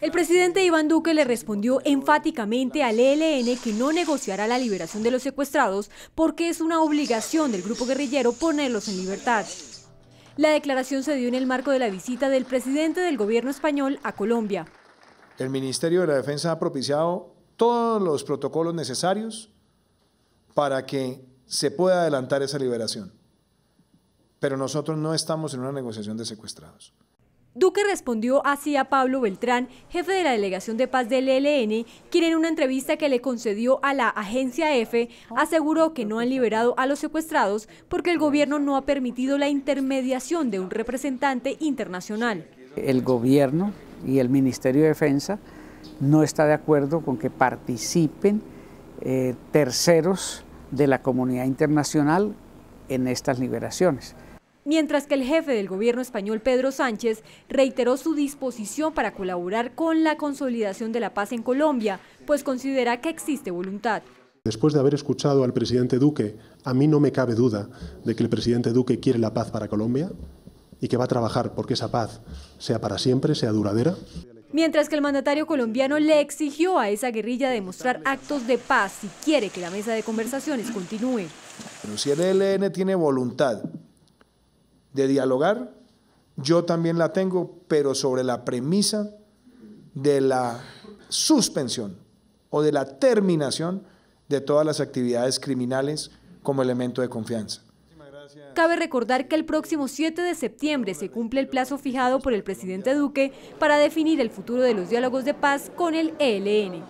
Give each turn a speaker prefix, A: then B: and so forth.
A: El presidente Iván Duque le respondió enfáticamente al ELN que no negociará la liberación de los secuestrados porque es una obligación del grupo guerrillero ponerlos en libertad. La declaración se dio en el marco de la visita del presidente del gobierno español a Colombia.
B: El
C: Ministerio de la Defensa ha propiciado todos los protocolos necesarios para que se pueda adelantar esa liberación. Pero nosotros no estamos en una negociación de secuestrados.
A: Duque respondió así a Pablo Beltrán, jefe de la Delegación de Paz del ELN, quien en una entrevista que le concedió a la agencia EFE aseguró que no han liberado a los secuestrados porque el gobierno no ha permitido la intermediación de un representante internacional.
B: El gobierno y el Ministerio de Defensa no está de acuerdo con que participen eh, terceros de la comunidad internacional en estas liberaciones
A: mientras que el jefe del gobierno español, Pedro Sánchez, reiteró su disposición para colaborar con la consolidación de la paz en Colombia, pues considera que existe voluntad.
C: Después de haber escuchado al presidente Duque, a mí no me cabe duda de que el presidente Duque quiere la paz para Colombia y que va a trabajar porque esa paz sea para siempre, sea duradera.
A: Mientras que el mandatario colombiano le exigió a esa guerrilla demostrar actos de paz si quiere que la mesa de conversaciones continúe.
C: Pero si el ELN tiene voluntad de dialogar, yo también la tengo, pero sobre la premisa de la suspensión o de la terminación de todas las actividades criminales como elemento de confianza.
A: Cabe recordar que el próximo 7 de septiembre se cumple el plazo fijado por el presidente Duque para definir el futuro de los diálogos de paz con el ELN.